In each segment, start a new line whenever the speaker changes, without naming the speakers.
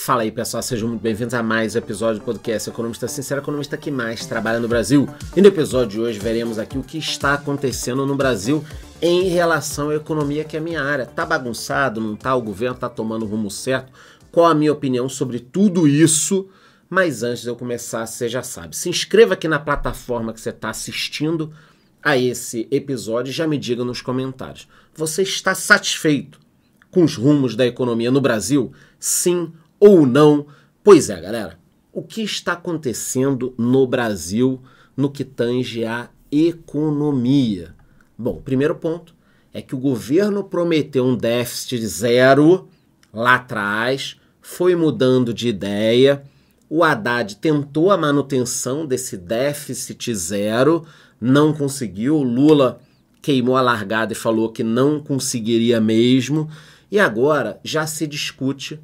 Fala aí pessoal, sejam muito bem-vindos a mais um episódio do podcast Economista Sincero, economista que mais trabalha no Brasil. E no episódio de hoje veremos aqui o que está acontecendo no Brasil em relação à economia, que é a minha área. Tá bagunçado, não tá? O governo tá tomando o rumo certo? Qual a minha opinião sobre tudo isso? Mas antes de eu começar, você já sabe, se inscreva aqui na plataforma que você está assistindo a esse episódio e já me diga nos comentários. Você está satisfeito com os rumos da economia no Brasil? Sim ou não? Pois é, galera. O que está acontecendo no Brasil no que tange à economia? Bom, primeiro ponto é que o governo prometeu um déficit zero lá atrás, foi mudando de ideia. O Haddad tentou a manutenção desse déficit zero, não conseguiu. O Lula queimou a largada e falou que não conseguiria mesmo. E agora já se discute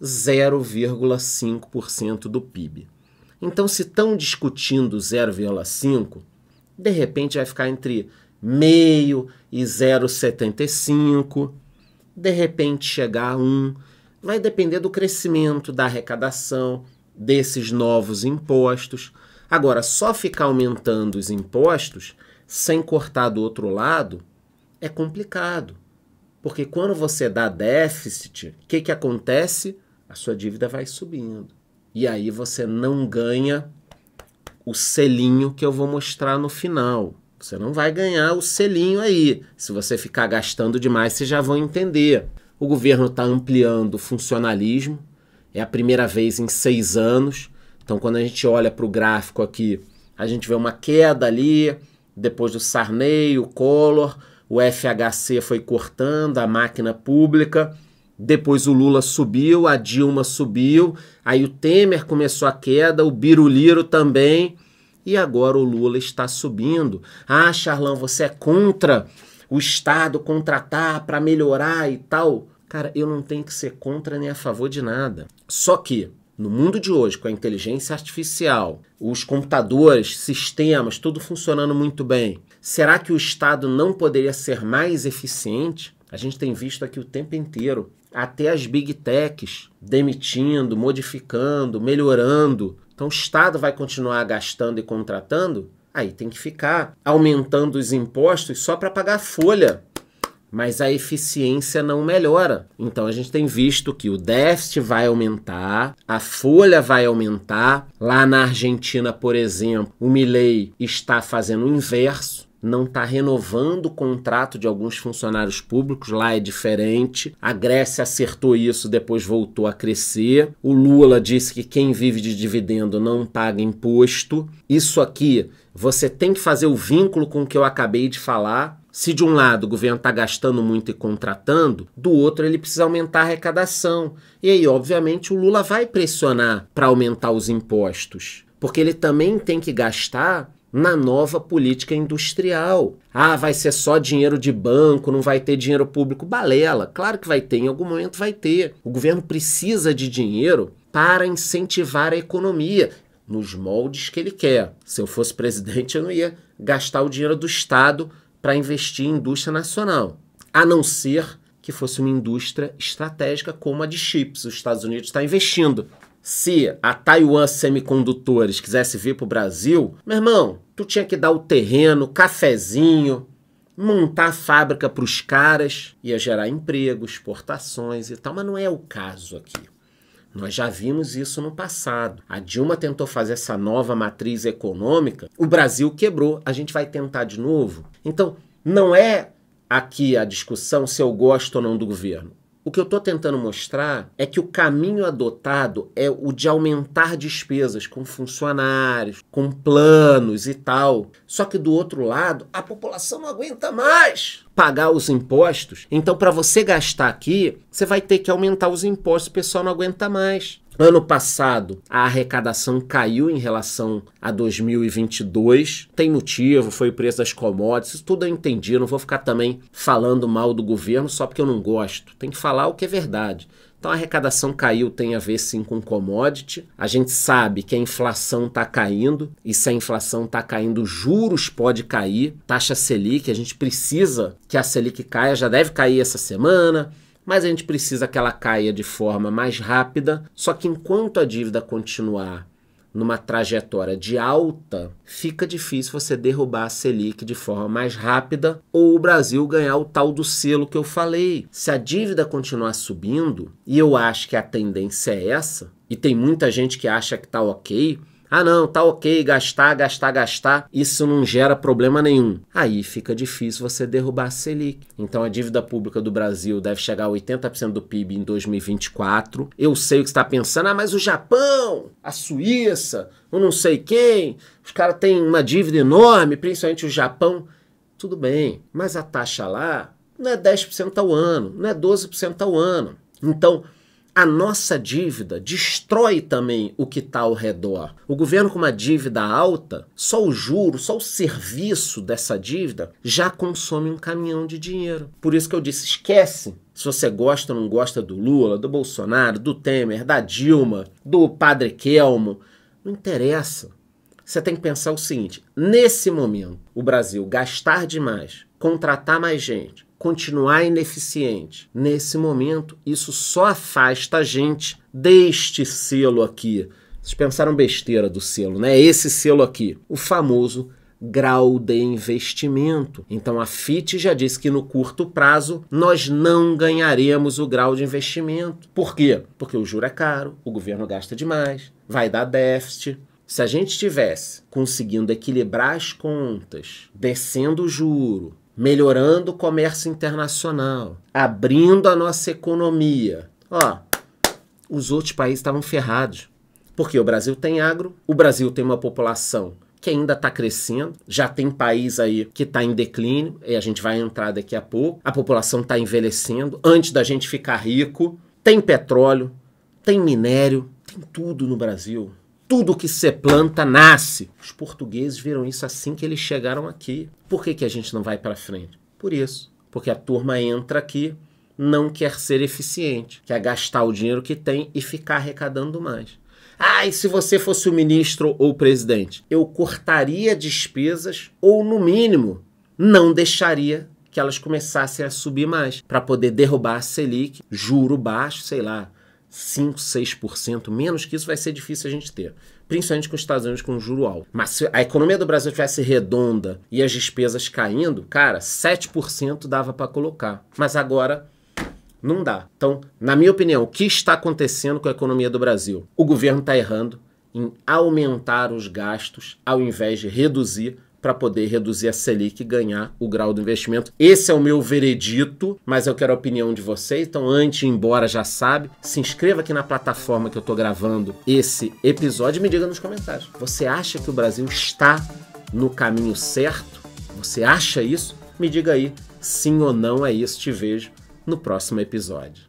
0,5% do PIB. Então, se estão discutindo 0,5%, de repente vai ficar entre meio e 0,75%, de repente chegar a 1%. Vai depender do crescimento, da arrecadação, desses novos impostos. Agora, só ficar aumentando os impostos sem cortar do outro lado é complicado. Porque quando você dá déficit, o que, que acontece? a sua dívida vai subindo. E aí você não ganha o selinho que eu vou mostrar no final. Você não vai ganhar o selinho aí. Se você ficar gastando demais, vocês já vão entender. O governo está ampliando o funcionalismo. É a primeira vez em seis anos. Então, quando a gente olha para o gráfico aqui, a gente vê uma queda ali, depois do Sarney, o Collor, o FHC foi cortando a máquina pública. Depois o Lula subiu, a Dilma subiu, aí o Temer começou a queda, o Biruliro também, e agora o Lula está subindo. Ah, Charlão, você é contra o Estado contratar para melhorar e tal? Cara, eu não tenho que ser contra nem a favor de nada. Só que no mundo de hoje, com a inteligência artificial, os computadores, sistemas, tudo funcionando muito bem, será que o Estado não poderia ser mais eficiente? A gente tem visto aqui o tempo inteiro até as big techs demitindo, modificando, melhorando. Então o Estado vai continuar gastando e contratando? Aí tem que ficar aumentando os impostos só para pagar a folha. Mas a eficiência não melhora. Então a gente tem visto que o déficit vai aumentar, a folha vai aumentar. Lá na Argentina, por exemplo, o Milley está fazendo o inverso não está renovando o contrato de alguns funcionários públicos, lá é diferente. A Grécia acertou isso, depois voltou a crescer. O Lula disse que quem vive de dividendo não paga imposto. Isso aqui você tem que fazer o vínculo com o que eu acabei de falar. Se de um lado o governo está gastando muito e contratando, do outro ele precisa aumentar a arrecadação. E aí, obviamente, o Lula vai pressionar para aumentar os impostos porque ele também tem que gastar na nova política industrial. Ah, vai ser só dinheiro de banco, não vai ter dinheiro público. Balela, claro que vai ter, em algum momento vai ter. O governo precisa de dinheiro para incentivar a economia nos moldes que ele quer. Se eu fosse presidente, eu não ia gastar o dinheiro do Estado para investir em indústria nacional, a não ser que fosse uma indústria estratégica como a de chips. Os Estados Unidos está investindo se a Taiwan Semicondutores quisesse vir para o Brasil, meu irmão, tu tinha que dar o terreno, cafezinho, montar a fábrica para os caras, ia gerar emprego, exportações e tal, mas não é o caso aqui. Nós já vimos isso no passado. A Dilma tentou fazer essa nova matriz econômica, o Brasil quebrou, a gente vai tentar de novo. Então, não é aqui a discussão se eu gosto ou não do governo. O que eu estou tentando mostrar é que o caminho adotado é o de aumentar despesas com funcionários, com planos e tal. Só que do outro lado, a população não aguenta mais pagar os impostos. Então, para você gastar aqui, você vai ter que aumentar os impostos, o pessoal não aguenta mais. Ano passado, a arrecadação caiu em relação a 2022. Tem motivo, foi o preço das commodities, isso tudo eu entendi. Eu não vou ficar também falando mal do governo só porque eu não gosto. Tem que falar o que é verdade. Então a arrecadação caiu, tem a ver sim com commodity. A gente sabe que a inflação está caindo, e se a inflação está caindo, juros pode cair, taxa Selic, a gente precisa que a Selic caia, já deve cair essa semana mas a gente precisa que ela caia de forma mais rápida. Só que enquanto a dívida continuar numa trajetória de alta, fica difícil você derrubar a Selic de forma mais rápida ou o Brasil ganhar o tal do selo que eu falei. Se a dívida continuar subindo, e eu acho que a tendência é essa, e tem muita gente que acha que está ok, ah, não, tá ok, gastar, gastar, gastar, isso não gera problema nenhum. Aí fica difícil você derrubar a Selic. Então a dívida pública do Brasil deve chegar a 80% do PIB em 2024. Eu sei o que está pensando, ah, mas o Japão, a Suíça, ou não sei quem, os caras têm uma dívida enorme, principalmente o Japão. Tudo bem, mas a taxa lá não é 10% ao ano, não é 12% ao ano. Então, a nossa dívida destrói também o que está ao redor. O governo com uma dívida alta, só o juro, só o serviço dessa dívida já consome um caminhão de dinheiro. Por isso que eu disse: esquece se você gosta ou não gosta do Lula, do Bolsonaro, do Temer, da Dilma, do Padre Kelmo, não interessa. Você tem que pensar o seguinte: nesse momento, o Brasil gastar demais contratar mais gente, continuar ineficiente. Nesse momento, isso só afasta a gente deste selo aqui. Vocês pensaram besteira do selo, né? Esse selo aqui, o famoso grau de investimento. Então a FIT já disse que no curto prazo nós não ganharemos o grau de investimento. Por quê? Porque o juro é caro, o governo gasta demais, vai dar déficit. Se a gente tivesse conseguindo equilibrar as contas, descendo o juro, melhorando o comércio internacional, abrindo a nossa economia. Ó, os outros países estavam ferrados. Porque o Brasil tem agro, o Brasil tem uma população que ainda está crescendo, já tem país aí que está em declínio, e a gente vai entrar daqui a pouco. A população está envelhecendo, antes da gente ficar rico, tem petróleo, tem minério, tem tudo no Brasil tudo que se planta nasce. Os portugueses viram isso assim que eles chegaram aqui. Por que, que a gente não vai para frente? Por isso. Porque a turma entra aqui, não quer ser eficiente, quer gastar o dinheiro que tem e ficar arrecadando mais. Ah, e se você fosse o ministro ou o presidente? Eu cortaria despesas ou, no mínimo, não deixaria que elas começassem a subir mais para poder derrubar a Selic, juro baixo, sei lá, 5, 6%, menos que isso vai ser difícil a gente ter. Principalmente com os Estados Unidos com um juro alto. Mas se a economia do Brasil tivesse redonda e as despesas caindo, cara, 7% dava para colocar. Mas agora não dá. Então, na minha opinião, o que está acontecendo com a economia do Brasil? O governo está errando em aumentar os gastos ao invés de reduzir para poder reduzir a Selic e ganhar o grau do investimento. Esse é o meu veredito, mas eu quero a opinião de vocês. Então, antes de ir embora, já sabe, se inscreva aqui na plataforma que eu estou gravando esse episódio e me diga nos comentários. Você acha que o Brasil está no caminho certo? Você acha isso? Me diga aí, sim ou não é isso. Te vejo no próximo episódio.